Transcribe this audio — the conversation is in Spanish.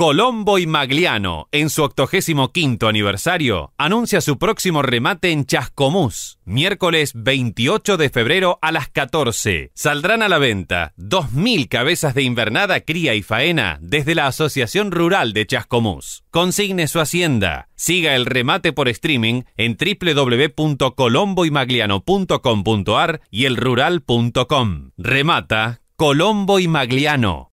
Colombo y Magliano, en su 85 aniversario, anuncia su próximo remate en Chascomús, miércoles 28 de febrero a las 14. Saldrán a la venta 2.000 cabezas de invernada, cría y faena desde la Asociación Rural de Chascomús. Consigne su hacienda. Siga el remate por streaming en www.colomboymagliano.com.ar y elrural.com. Remata Colombo y Magliano.